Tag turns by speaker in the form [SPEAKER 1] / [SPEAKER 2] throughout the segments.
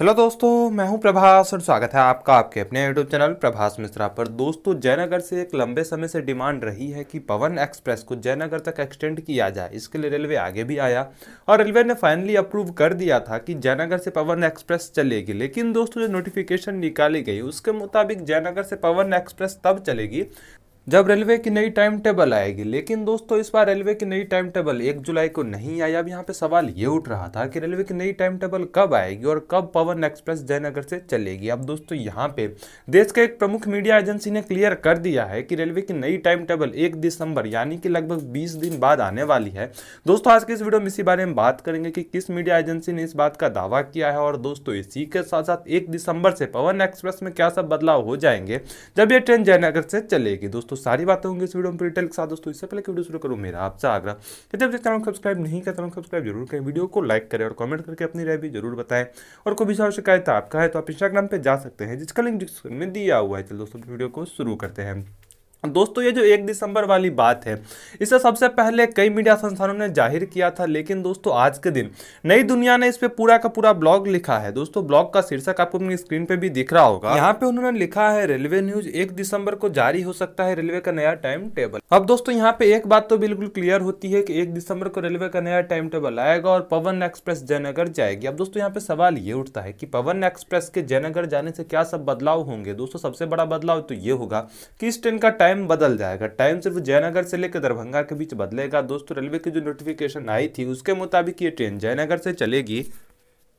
[SPEAKER 1] hello दोस्तों मैं हूं प्रभास और स्वागत है आपका आपके अपने यूट्यूब चैनल प्रभास मिश्रा पर दोस्तों जयनगर से एक लंबे समय से डिमांड रही है कि पवन एक्सप्रेस को जयनगर तक एक्सटेंड किया जाए इसके लिए रेलवे आगे भी आया और रेलवे ने फाइनली अप्रूव कर दिया था कि जयनगर से पवन एक्सप्रेस चलेगी लेकिन दोस्तों जो नोटिफिकेशन निकाली गई उसके मुताबिक जयनगर से पवन एक्सप्रेस तब चलेगी जब रेलवे की नई टाइम टेबल आएगी लेकिन दोस्तों इस बार रेलवे की नई टाइम टेबल एक जुलाई को नहीं आई अब यहाँ पे सवाल ये उठ रहा था कि रेलवे की नई टाइम टेबल कब आएगी और कब पवन एक्सप्रेस जयनगर से चलेगी अब दोस्तों यहाँ पे देश के एक प्रमुख मीडिया एजेंसी ने क्लियर कर दिया है कि रेलवे की नई टाइम टेबल एक दिसंबर यानी कि लगभग बीस दिन बाद आने वाली है दोस्तों आज के इस वीडियो में इसी बारे में बात करेंगे कि किस मीडिया एजेंसी ने इस बात का दावा किया है और दोस्तों इसी के साथ साथ एक दिसंबर से पवन एक्सप्रेस में क्या सब बदलाव हो जाएंगे जब ये ट्रेन जयनगर से चलेगी दोस्तों दोस्तों सारी बातें होंगी इस वीडियो में डिटेल के साथ दोस्तों इससे पहले वीडियो शुरू करूँ मेरा आपसे आग्रह यदि आप चैनल सब्सक्राइब नहीं करता हूँ सब्सक्राइब जरूर करें वीडियो को लाइक करें और कमेंट करके अपनी राय भी जरूर बताएं और कोई भी शिकायत आपका है तो आप इंस्टाग्राम पर जा सकते हैं जिसका लिंक डिस्क्रिप्शन में दिया हुआ है चलो दोस्तों वीडियो को शुरू करते हैं दोस्तों ये जो एक दिसंबर वाली बात है इसे सबसे पहले कई मीडिया संस्थानों ने जाहिर किया था लेकिन दोस्तों आज के दिन नई दुनिया ने इस पे पूरा का पूरा ब्लॉग लिखा है दोस्तों ब्लॉग का शीर्षक आपको अपनी स्क्रीन पे भी दिख रहा होगा यहाँ पे उन्होंने लिखा है रेलवे न्यूज एक दिसंबर को जारी हो सकता है रेलवे का नया टाइम टेबल अब दोस्तों यहाँ पे एक बात तो बिल्कुल क्लियर होती है कि एक दिसंबर को रेलवे का नया टाइम टेबल आएगा और पवन एक्सप्रेस जयनगर जाएगी अब दोस्तों यहाँ पे सवाल ये उठता है कि पवन एक्सप्रेस के जयनगर जाने से क्या सब बदलाव होंगे दोस्तों सबसे बड़ा बदलाव तो ये होगा कि इस ट्रेन का टाइम टाइम बदल जाएगा टाइम सिर्फ जयनगर से लेकर दरभंगा के बीच बदलेगा दोस्तों रेलवे की जो नोटिफिकेशन आई थी उसके मुताबिक ये ट्रेन जयनगर से चलेगी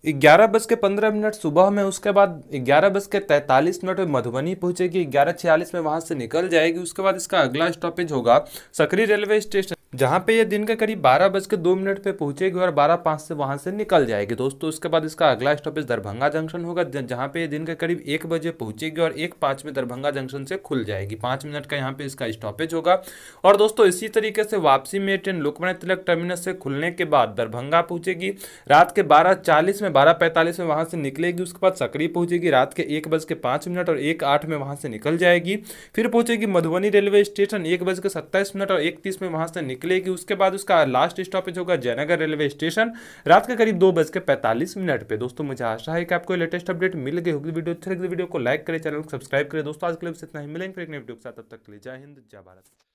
[SPEAKER 1] ग्यारह बज के पंद्रह मिनट सुबह में उसके बाद ग्यारह बज के तैंतालीस मिनट में मधुबनी पहुंचेगी ग्यारह छियालीस में वहां से निकल जाएगी उसके बाद इसका अगला स्टॉपेज होगा सकरी रेलवे स्टेशन जहाँ पे ये दिन का करीब बारह बज के दो मिनट पे पहुंचेगी और बारह पाँच से वहाँ से निकल जाएगी दोस्तों उसके बाद इसका अगला स्टॉपेज दरभंगा जंक्शन होगा जहाँ पे ये दिन के करीब एक बजे पहुंचेगी और एक पाँच में दरभंगा जंक्शन से खुल जाएगी पाँच मिनट का यहाँ पे इसका स्टॉपेज होगा और दोस्तों इसी तरीके से वापसी में ट्रेन लोकमान्य तिलक टर्मिनस से खुलने के बाद दरभंगा पहुंचेगी रात के बारह चालीस में बारह पैंतालीस में वहाँ से निकलेगी उसके बाद सकरी पहुँचेगी रात के एक बज के पाँच मिनट और एक आठ में वहाँ से निकल जाएगी फिर पहुँचेगी मधुबनी रेलवे स्टेशन एक बज के सत्ताईस मिनट और एक तीस में वहाँ से निकलेगी उसके बाद उसका लास्ट स्टॉपेज होगा जयनगर रेलवे स्टेशन रात के करीब दो बज के पैंतालीस मिनट पर दोस्तों मुझे आशा है कि आपको लेटेस्ट अपडेट मिल गई होगी वीडियो अच्छी लगी तो वीडियो को लाइक करें चैनल को सब्सक्राइब करें दोस्तों आज के लिए इतना ही मिलेंगे फिर एक वीडियो के साथ तब तक के लिए जय हिंद जय भारत